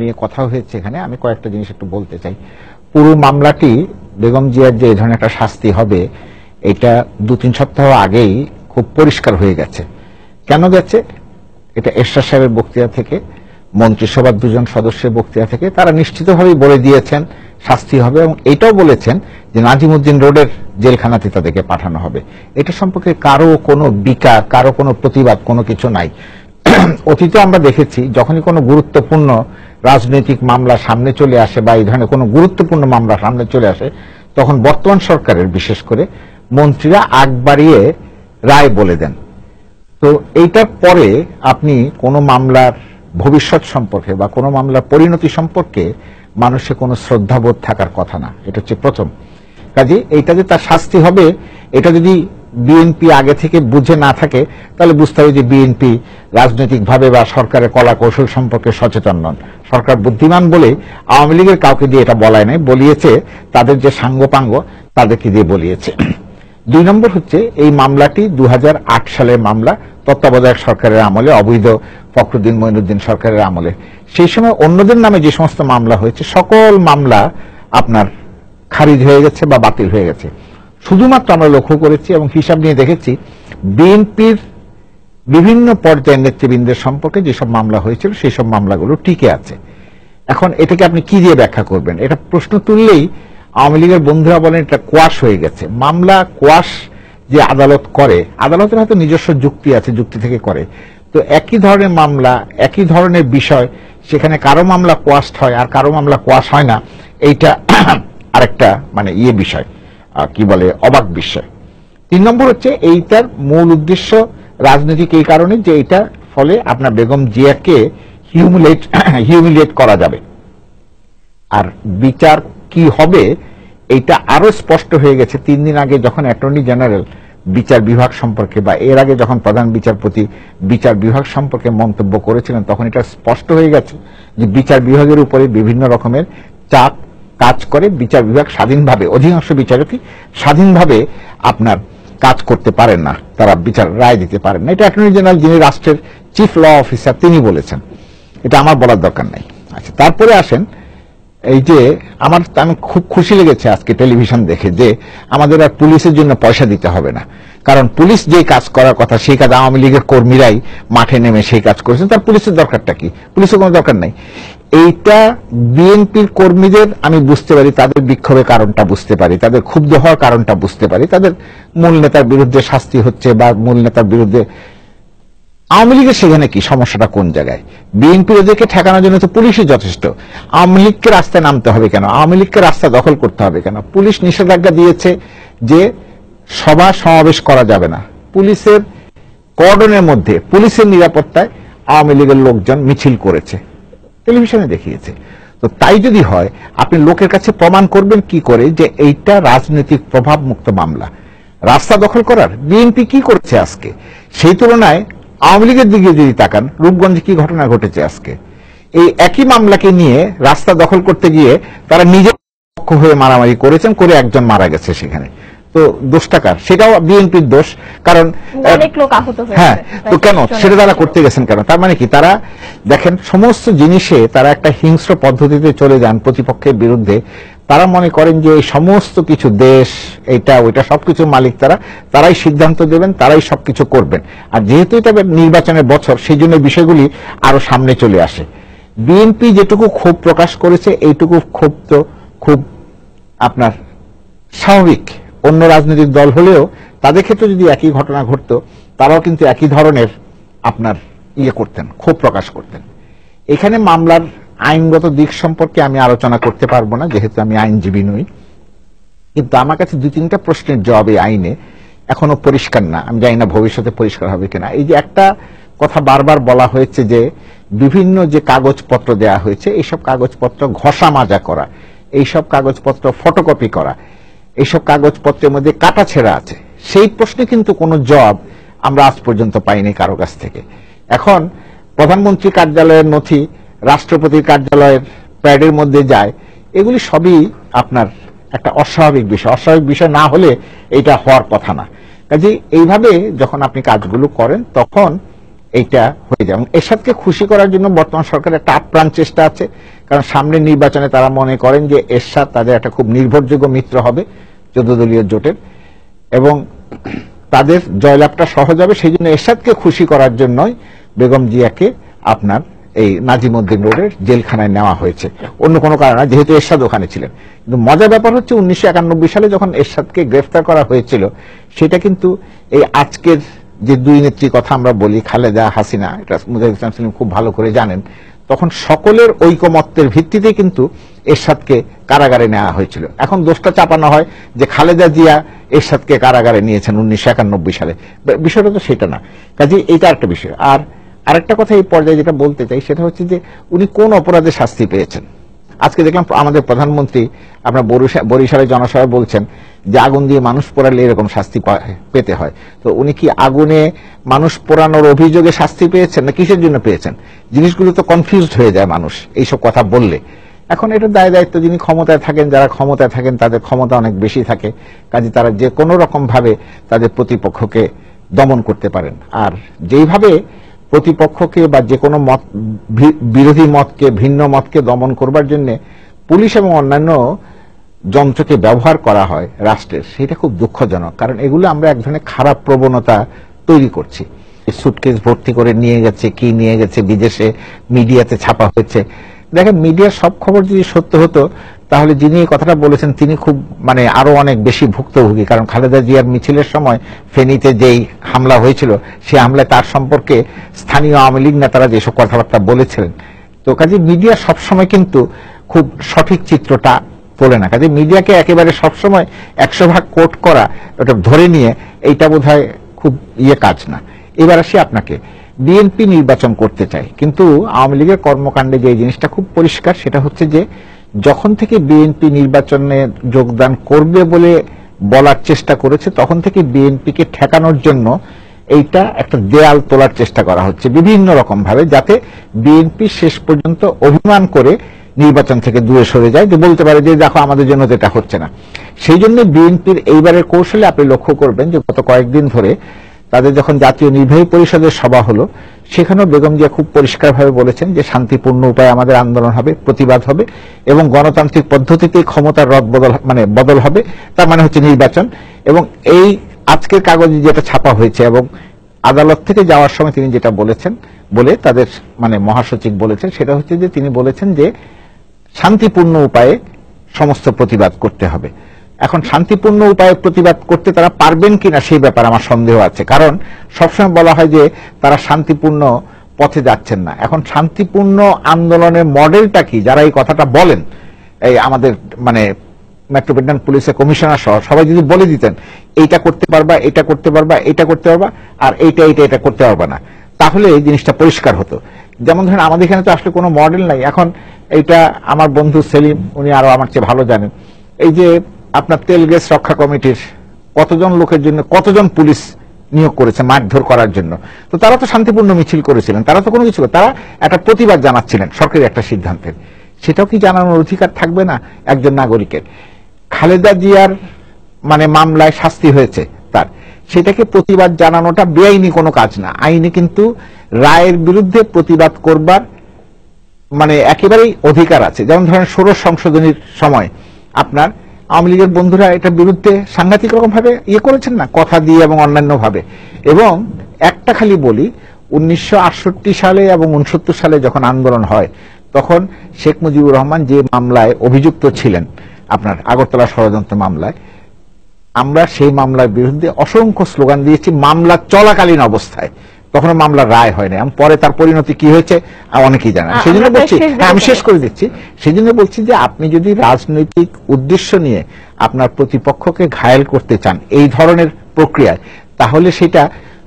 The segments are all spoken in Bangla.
নিয়ে কথা হয়েছে এখানে আমি কয়েকটা জিনিস একটু বলতে চাই পুরো মামলাটি বেগম জিয়ার যে ধরনের একটা শাস্তি হবে এটা দু তিন সপ্তাহ আগেই খুব পরিষ্কার হয়ে গেছে কেন গেছে এটা এরশাদ সাহেবের বক্তৃতা থেকে মন্ত্রিসভার দুজন সদস্যের বক্তৃতা থেকে তারা নিশ্চিতভাবেই বলে দিয়েছেন শাস্তি হবে এবং এটাও বলেছেন যে নাজিমুদ্দিন রোডের জেলখানাতে তাদেরকে পাঠানো হবে এটা সম্পর্কে কারো কোনো বিকা কারো কোনো প্রতিবাদ কোনো কিছু নাই অতীতে আমরা দেখেছি যখনই কোনো গুরুত্বপূর্ণ রাজনৈতিক মামলা সামনে চলে আসে বা এই ধরনের কোনো গুরুত্বপূর্ণ মামলা সামনে চলে আসে তখন বর্তমান সরকারের বিশেষ করে মন্ত্রীরা আগ বাড়িয়ে রায় বলে দেন তো এইটার পরে আপনি কোনো মামলার ভবিষ্যৎ সম্পর্কে বা কোনো মামলার পরিণতি সম্পর্কে মানুষের কোনো শ্রদ্ধাবোধ থাকার কথা না এটা হচ্ছে প্রথম কাজে এইটা যে তার শাস্তি হবে এটা যদি বিএনপি আগে থেকে বুঝে না থাকে তাহলে বুঝতে হবে যে বিএনপি রাজনৈতিকভাবে বা সরকারের কলা কৌশল সম্পর্কে সচেতন নন সরকার বুদ্ধিমান বলে আওয়ামী লীগের কাউকে দিয়ে এটা বলায় নাই বলিয়েছে তাদের যে সাঙ্গপাঙ্গ তাদেরকে দিয়ে বলিয়েছে দুই নম্বর হচ্ছে এই মামলাটি দু সালের মামলা তত্ত্বাবধায়ক সরকারের আমলে অবৈধ ফখরুদ্দিন মঈনুদ্দিন সরকারের আমলে সেই সময় অন্যদের নামে যে সমস্ত মামলা হয়েছে সকল মামলা আপনার খারিজ হয়ে গেছে বা বাতিল হয়ে গেছে শুধুমাত্র আমরা লক্ষ্য করেছি এবং হিসাব নিয়ে দেখেছি বিএনপির বিভিন্ন পর্যায়ের নেতৃবৃন্দের সম্পর্কে যেসব মামলা হয়েছিল সেই সব মামলাগুলো টিকে আছে এখন এটাকে আপনি কি দিয়ে ব্যাখ্যা করবেন এটা প্রশ্ন তুললেই আওয়ামী লীগের বন্ধুরা বলেন এটা কোয়াশ হয়ে গেছে মামলা কোয়াশ যে আদালত করে আদালতের হয়তো নিজস্ব যুক্তি আছে যুক্তি থেকে করে তো একই ধরনের মামলা একই ধরনের বিষয় সেখানে কারো মামলা কোয়াশ হয় আর কারো মামলা কোয়াশ হয় না এইটা আরেকটা মানে ইয়ে বিষয় কি বলে অবাক বিস্ময় তিন নম্বর হচ্ছে এইটার মূল উদ্দেশ্য রাজনৈতিক এই কারণে যে এটা ফলে আপনার বেগম জিয়াকে হিউমিলেট হিউমিলেট করা যাবে আর বিচার কি হবে এটা আরো স্পষ্ট হয়ে গেছে তিন দিন আগে যখন অ্যাটর্নি জেনারেল বিচার বিভাগ সম্পর্কে বা এর আগে যখন প্রধান বিচারপতি বিচার বিভাগ সম্পর্কে মন্তব্য করেছিলেন তখন এটা স্পষ্ট হয়ে গেছে যে বিচার বিভাগের উপরে বিভিন্ন রকমের চাপ কাজ করে বিচার বিভাগ স্বাধীনভাবে অধিকাংশ বিচারকই স্বাধীনভাবে আপনার কাজ করতে পারেন না তারা বিচার রায় দিতে পারেন না এটা অ্যাটর্নি জেনারেল যিনি রাষ্ট্রের চিফ ল অফিসার তিনি বলেছেন এটা আমার বলার দরকার নাই আচ্ছা তারপরে আসেন এই যে আমার আমি খুব খুশি লেগেছে আজকে টেলিভিশন দেখে যে আমাদের আর পুলিশের জন্য পয়সা দিতে হবে না কারণ পুলিশ যে কাজ করার কথা সেই কাজ আওয়ামী লীগের কর্মীরাই মাঠে নেমে সেই কাজ করেছেন তার পুলিশের দরকারটা কি পুলিশের কোনো দরকার নাই এইটা বিএনপির কর্মীদের আমি বুঝতে পারি তাদের বিক্ষোভের কারণটা বুঝতে পারি তাদের ক্ষুব্ধ হওয়ার কারণটা বুঝতে পারি তাদের মূল নেতার বিরুদ্ধে শাস্তি হচ্ছে বা মূল নেতার বিরুদ্ধে আওয়ামী লীগের সেখানে কি সমস্যাটা কোন জায়গায় বিএনপির ওদেরকে ঠেকানোর জন্য তো পুলিশই যথেষ্ট আওয়ামী লীগকে রাস্তায় নামতে হবে কেন আওয়ামী লীগকে রাস্তা দখল করতে হবে কেন পুলিশ নিষেধাজ্ঞা দিয়েছে যে সভা সমাবেশ করা যাবে না পুলিশের কর্ডনের মধ্যে পুলিশের নিরাপত্তায় আওয়ামী লীগের লোকজন মিছিল করেছে টেলিভিশনে দেখিয়েছে তো তাই যদি হয় আপনি লোকের কাছে প্রমাণ করবেন কি করে যে এইটা রাজনৈতিক প্রভাব মুক্ত মামলা রাস্তা দখল করার বিএনপি কি করছে আজকে সেই তুলনায় আওয়ামী লীগের দিকে যদি তাকান রূপগঞ্জে কি ঘটনা ঘটেছে আজকে এই একই মামলাকে নিয়ে রাস্তা দখল করতে গিয়ে তারা নিজের পক্ষ হয়ে মারামারি করেছেন করে একজন মারা গেছে সেখানে তো দোষটা কার সেটাও বিএনপির দোষ কারণ হ্যাঁ তো কেন সেটা তারা করতে গেছেন কেন তার মানে কি তারা দেখেন সমস্ত জিনিসে তারা একটা হিংস্র পদ্ধতিতে চলে যান প্রতিপক্ষের বিরুদ্ধে তারা মনে করেন যে এই সমস্ত কিছু দেশ এটা ওইটা সবকিছু মালিক তারা তারাই সিদ্ধান্ত দেবেন তারাই সবকিছু করবেন আর যেহেতু এটা নির্বাচনের বছর সেই জন্য বিষয়গুলি আরো সামনে চলে আসে বিএনপি যেটুকু ক্ষোভ প্রকাশ করেছে এইটুকু ক্ষোভ তো খুব আপনার স্বাভাবিক অন্য রাজনৈতিক দল হলেও তাদের ক্ষেত্রে যদি একই ঘটনা ঘটত তারাও কিন্তু একই ধরনের আপনার ইয়ে করতেন ক্ষোভ প্রকাশ করতেন এখানে মামলার আইনগত দিক সম্পর্কে আমি আলোচনা করতে পারবো না যেহেতু আমি আইনজীবী নই কিন্তু আমার কাছে দুই তিনটা প্রশ্নের জবাব এই আইনে এখনো পরিষ্কার না আমি জানি না ভবিষ্যতে পরিষ্কার হবে কিনা এই যে একটা কথা বারবার বলা হয়েছে যে বিভিন্ন যে কাগজপত্র দেয়া হয়েছে এইসব কাগজপত্র ঘষা মাজা করা এইসব কাগজপত্র ফটোকপি করা এইসব কাগজপত্রের মধ্যে কাটা ছেঁড়া আছে সেই প্রশ্নে কিন্তু কোনো জবাব আমরা আজ পর্যন্ত পাইনি কারো কাছ থেকে এখন প্রধানমন্ত্রী কার্যালয়ের নথি রাষ্ট্রপতির কার্যালয়ের প্যাডের মধ্যে যায় এগুলি সবই আপনার একটা অস্বাভাবিক বিষয় অস্বাভাবিক বিষয় না হলে এটা হওয়ার কথা না কাজে এইভাবে যখন আপনি কাজগুলো করেন তখন এইটা হয়ে যায় এবং এরশাদকে খুশি করার জন্য বর্তমান সরকারের একটা আপ্রাণ চেষ্টা আছে কারণ সামনের নির্বাচনে তারা মনে করেন যে এরশাদ তাদের একটা খুব নির্ভরযোগ্য মিত্র হবে চোদ্দদলীয় জোটের এবং তাদের জয়লাভটা সহজ হবে সেই জন্য এরশাদকে খুশি করার জন্যই বেগম জিয়াকে আপনার এই নাজিমুদ্দিন রোডের জেলখানায় নেওয়া হয়েছে অন্য কোনো কারণে যেহেতু এরশাদ ওখানে ছিলেন কিন্তু মজার ব্যাপার হচ্ছে উনিশশো সালে যখন এরশাদকে গ্রেফতার করা হয়েছিল সেটা কিন্তু এই আজকের যে দুই নেত্রী কথা আমরা বলি খালেদা হাসিনা এটা মুজাহিদ ইসলাম সেলিম খুব ভালো করে জানেন তখন সকলের ঐকমত্যের ভিত্তিতে কিন্তু এরশাদকে কারাগারে নেওয়া হয়েছিল এখন দোষটা চাপানো হয় যে খালেদা জিয়া এরশাদকে কারাগারে নিয়েছেন উনিশশো একানব্বই সালে বিষয়টা তো সেটা না কাজে এটা একটা বিষয় আর আরেকটা কথা এই পর্যায়ে যেটা বলতে চাই সেটা হচ্ছে যে উনি কোন অপরাধে শাস্তি পেয়েছেন আজকে দেখলাম আমাদের প্রধানমন্ত্রী আপনার বরিশালে জনসভায় বলছেন যে আগুন দিয়ে মানুষ পোড়ালে এরকম শাস্তি পেতে হয় তো উনি কি আগুনে মানুষ পোড়ানোর অভিযোগে শাস্তি পেয়েছেন না কিসের জন্য পেয়েছেন জিনিসগুলো তো কনফিউজড হয়ে যায় মানুষ এইসব কথা বললে এখন এটা দায় দায়িত্ব যিনি ক্ষমতায় থাকেন যারা ক্ষমতায় থাকেন তাদের ক্ষমতা অনেক বেশি থাকে কাজে তারা যে কোনো রকমভাবে তাদের প্রতিপক্ষকে দমন করতে পারেন আর যেইভাবে প্রতিপক্ষকে বা যে কোনো মত বিরোধী মতকে ভিন্ন মতকে দমন করবার জন্য পুলিশ এবং অন্যান্য যন্ত্রকে ব্যবহার করা হয় রাষ্ট্রের সেটা খুব দুঃখজনক কারণ এগুলো আমরা এক ধরনের খারাপ প্রবণতা তৈরি করছি সুটকেস ভর্তি করে নিয়ে গেছে কি নিয়ে গেছে বিদেশে মিডিয়াতে ছাপা হয়েছে দেখেন মিডিয়ার সব খবর যদি সত্য হতো তাহলে যিনি এই কথাটা বলেছেন তিনি খুব মানে আরো অনেক বেশি ভুক্তভোগী কারণ খালেদা জিয়ার মিছিলের সময় ফেনীতে যেই হামলা হয়েছিল সে হামলায় তার সম্পর্কে স্থানীয় আওয়ামী লীগ নেতারা যেসব কথাবার্তা বলেছিলেন তো কাজে মিডিয়া সবসময় কিন্তু খুব সঠিক চিত্রটা তোলে না কাজে মিডিয়াকে একেবারে সবসময় একশো ভাগ কোট করা ওটা ধরে নিয়ে এইটা বোধ খুব ইয়ে কাজ না এবার আসি আপনাকে বিএনপি নির্বাচন করতে চায় কিন্তু আওয়ামী লীগের কর্মকাণ্ডে যে জিনিসটা খুব পরিষ্কার সেটা হচ্ছে যে যখন থেকে বিএনপি নির্বাচনে যোগদান করবে বলে বলার চেষ্টা করেছে তখন থেকে বিএনপিকে ঠেকানোর জন্য এইটা একটা দেয়াল তোলার চেষ্টা করা হচ্ছে বিভিন্ন রকম ভাবে যাতে বিএনপি শেষ পর্যন্ত অভিমান করে নির্বাচন থেকে দূরে সরে যায় যে বলতে পারে যে দেখো আমাদের জন্য যেটা হচ্ছে না সেই জন্য বিএনপির এইবারের কৌশলে আপনি লক্ষ্য করবেন যে গত কয়েকদিন ধরে তাদের যখন জাতীয় নির্বাহী পরিষদের সভা হলো সেখানেও বেগম জিয়া খুব পরিষ্কারভাবে বলেছেন যে শান্তিপূর্ণ উপায়ে আমাদের আন্দোলন হবে প্রতিবাদ হবে এবং গণতান্ত্রিক পদ্ধতিতে ক্ষমতার রদ বদল মানে বদল হবে তার মানে হচ্ছে নির্বাচন এবং এই আজকের কাগজে যেটা ছাপা হয়েছে এবং আদালত থেকে যাওয়ার সময় তিনি যেটা বলেছেন বলে তাদের মানে মহাসচিব বলেছেন সেটা হচ্ছে যে তিনি বলেছেন যে শান্তিপূর্ণ উপায়ে সমস্ত প্রতিবাদ করতে হবে এখন শান্তিপূর্ণ উপায়ে প্রতিবাদ করতে তারা পারবেন কিনা সেই ব্যাপার আমার সন্দেহ আছে কারণ সবসময় বলা হয় যে তারা শান্তিপূর্ণ পথে যাচ্ছেন না এখন শান্তিপূর্ণ আন্দোলনের মডেলটা কি যারা এই কথাটা বলেন এই আমাদের মানে মেট্রোপলিটন পুলিশের কমিশনার সহ সবাই যদি বলে দিতেন এইটা করতে পারবা এটা করতে পারবা এটা করতে পারবা আর এইটা এইটা এটা করতে পারবা না তাহলে এই জিনিসটা পরিষ্কার হতো যেমন ধরেন আমাদের এখানে তো আসলে কোনো মডেল নাই এখন এইটা আমার বন্ধু সেলিম উনি আরো আমার চেয়ে ভালো জানেন এই যে আপনার তেল গ্যাস রক্ষা কমিটির কতজন লোকের জন্য কতজন পুলিশ নিয়োগ করেছে মারধর করার জন্য তো তারা তো শান্তিপূর্ণ মিছিল করেছিলেন তারা তো কোনো কিছু তারা একটা প্রতিবাদ জানাচ্ছিলেন সরকারি একটা সিদ্ধান্তের সেটাও কি জানানোর অধিকার থাকবে না একজন নাগরিকের খালেদা জিয়ার মানে মামলায় শাস্তি হয়েছে তার সেটাকে প্রতিবাদ জানানোটা বেআইনি কোনো কাজ না আইনে কিন্তু রায়ের বিরুদ্ধে প্রতিবাদ করবার মানে একেবারেই অধিকার আছে যেমন ধরেন ষোড়শ সংশোধনীর সময় আপনার আওয়ামী লীগের বন্ধুরা এটার বিরুদ্ধে সাংঘাতিক রকম ভাবে ইয়ে করেছেন না কথা দিয়ে এবং অন্যান্য ভাবে এবং একটা খালি বলি উনিশশো সালে এবং উনসত্তর সালে যখন আন্দোলন হয় তখন শেখ মুজিবুর রহমান যে মামলায় অভিযুক্ত ছিলেন আপনার আগরতলা ষড়যন্ত্র মামলায় আমরা সেই মামলার বিরুদ্ধে অসংখ্য স্লোগান দিয়েছি মামলা চলাকালীন অবস্থায় কখনো মামলার রায় হয় না পরে তার পরিণতি কি হয়েছে অনেকেই জানেন সেই জন্য বলছি হ্যাঁ, আমি শেষ করে দিচ্ছি সেই জন্য বলছি যে আপনি যদি রাজনৈতিক উদ্দেশ্য নিয়ে আপনার প্রতিপক্ষকে ঘায়েল করতে চান এই ধরনের প্রক্রিয়ায় তাহলে সেটা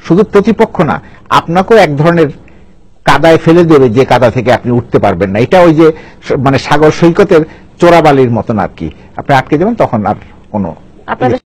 শুধু প্রতিপক্ষ না আপনাকেও এক ধরনের কাদায় ফেলে দেবে যে কাদা থেকে আপনি উঠতে পারবেন না এটা ওই যে মানে সাগর সৈকতের চোরাবালির মতন আর কি আপনি আটকে যাবেন তখন আর কোনো